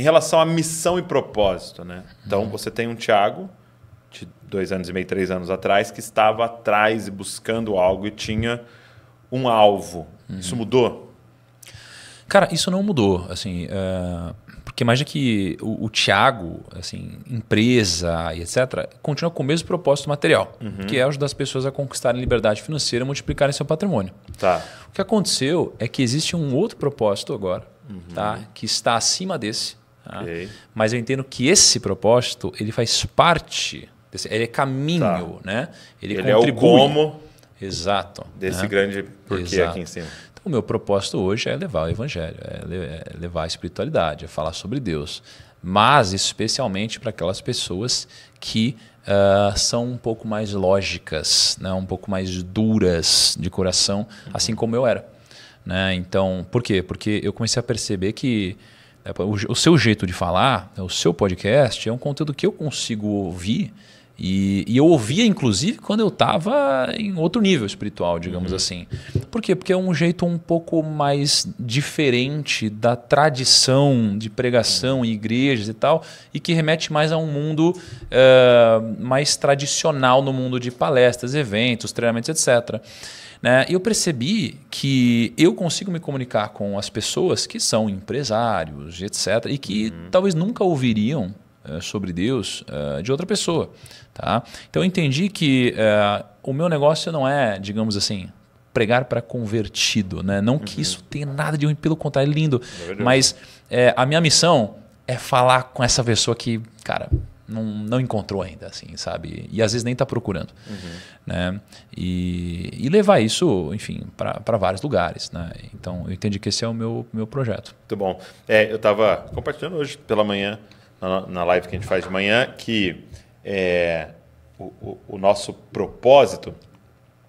em relação à missão e propósito, né? Então, uhum. você tem um Tiago, de dois anos e meio, três anos atrás, que estava atrás e buscando algo e tinha um alvo. Uhum. Isso mudou? Cara, isso não mudou, assim... Uh, porque imagina que o, o Tiago, assim, empresa e etc., continua com o mesmo propósito material, uhum. que é ajudar as pessoas a conquistarem liberdade financeira e multiplicarem seu patrimônio. Tá. O que aconteceu é que existe um outro propósito agora, uhum. tá? que está acima desse, ah. Okay. Mas eu entendo que esse propósito ele faz parte, desse, ele é caminho, tá. né? Ele, ele contribui. é o como Exato, desse né? grande porquê Exato. aqui em cima. Então, o meu propósito hoje é levar o evangelho, é, é levar a espiritualidade, é falar sobre Deus. Mas especialmente para aquelas pessoas que Uh, são um pouco mais lógicas, né? um pouco mais duras de coração, assim uhum. assim como eu era. Né? Então, por quê? Porque eu comecei a perceber que é, o, seu jeito de falar, né, o seu podcast, é um conteúdo que eu consigo ouvir. E, e eu ouvia, inclusive, quando eu estava em outro nível espiritual, digamos uhum. assim. Por quê? Porque é um jeito um pouco mais diferente da tradição de pregação em igrejas e tal, e que remete mais a um mundo uh, mais tradicional no mundo de palestras, eventos, treinamentos, etc. Né? Eu percebi que eu consigo me comunicar com as pessoas que são empresários, etc., e que uhum. talvez nunca ouviriam uh, sobre Deus uh, de outra pessoa. Tá? Então eu entendi que uh, o meu negócio não é, digamos assim, pregar para convertido, né? Não uhum. que isso tenha nada de ruim, pelo contrário, é lindo. É Mas é, a minha missão é falar com essa pessoa que, cara, não, não encontrou ainda, assim, sabe? E às vezes nem está procurando, uhum. né? E, e, levar isso, enfim, para vários lugares, né? Então, eu entendi que esse é o meu, meu projeto. Muito bom. É, eu estava compartilhando hoje pela manhã, na, na, live que a gente faz de manhã, que é, o, o, o nosso propósito,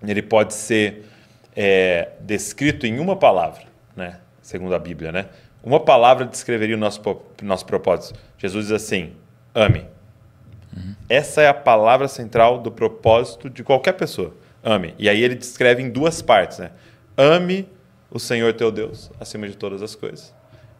ele pode ser é descrito em uma palavra, né? segundo a Bíblia, né? Uma palavra descreveria o nosso, nosso propósito. Jesus diz assim: ame. Uhum. Essa é a palavra central do propósito de qualquer pessoa. Ame. E aí ele descreve em duas partes, né? Ame o Senhor teu Deus acima de todas as coisas.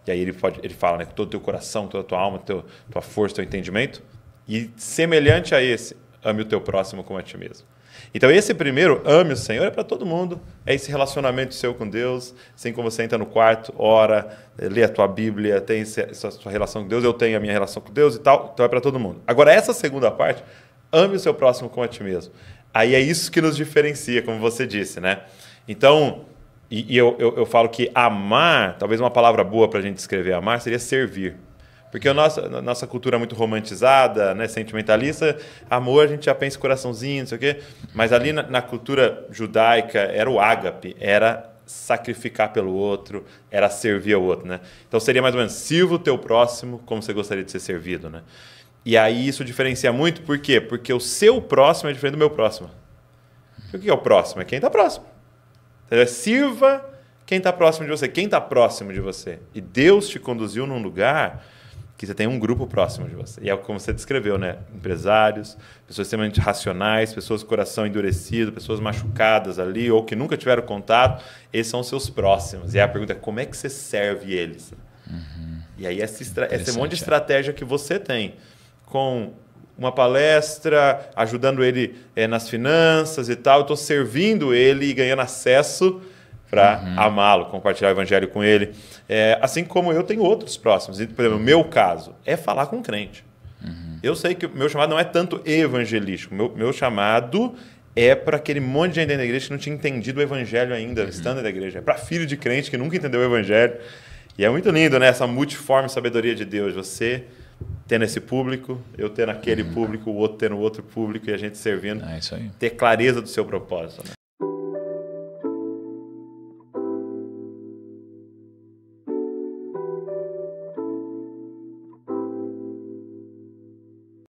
E aí ele, pode, ele fala, né? Todo teu coração, toda tua alma, teu, tua força, teu entendimento. E semelhante a esse, ame o teu próximo como a ti mesmo. Então, esse primeiro, ame o Senhor, é para todo mundo. É esse relacionamento seu com Deus. Assim como você entra no quarto, ora, lê a tua Bíblia, tem essa sua relação com Deus, eu tenho a minha relação com Deus e tal. Então, é para todo mundo. Agora, essa segunda parte, ame o seu próximo como a ti mesmo. Aí é isso que nos diferencia, como você disse, né? Então, e, e eu, eu, eu falo que amar, talvez uma palavra boa para a gente escrever amar, seria servir. Porque a nossa, nossa cultura é muito romantizada, né, sentimentalista. Amor, a gente já pensa coraçãozinho, não sei o quê. Mas ali na, na cultura judaica era o ágape, era sacrificar pelo outro, era servir ao outro, né? Então seria mais ou menos, sirva o teu próximo como você gostaria de ser servido, né? E aí isso diferencia muito, por quê? Porque o seu próximo é diferente do meu próximo. E o que é o próximo? É quem está próximo. Então, sirva quem está próximo de você, quem está próximo de você. E Deus te conduziu num lugar que você tem um grupo próximo de você. E é como você descreveu, né? Empresários, pessoas extremamente racionais, pessoas com coração endurecido, pessoas machucadas ali ou que nunca tiveram contato, esses são os seus próximos. E a pergunta é como é que você serve eles? Uhum. E aí essa, esse monte de é. estratégia que você tem com uma palestra, ajudando ele é, nas finanças e tal, eu estou servindo ele e ganhando acesso para uhum. amá-lo, compartilhar o evangelho com ele. É, assim como eu tenho outros próximos. E, por exemplo, o meu caso é falar com um crente. Uhum. Eu sei que o meu chamado não é tanto evangelístico. Meu, meu chamado é para aquele monte de gente da igreja que não tinha entendido o evangelho ainda, uhum. estando na igreja. É para filho de crente que nunca entendeu o evangelho. E é muito lindo, né? Essa multiforme sabedoria de Deus. Você tendo esse público, eu tendo aquele uhum. público, o outro tendo outro público e a gente servindo. É isso aí. Ter clareza do seu propósito. Né?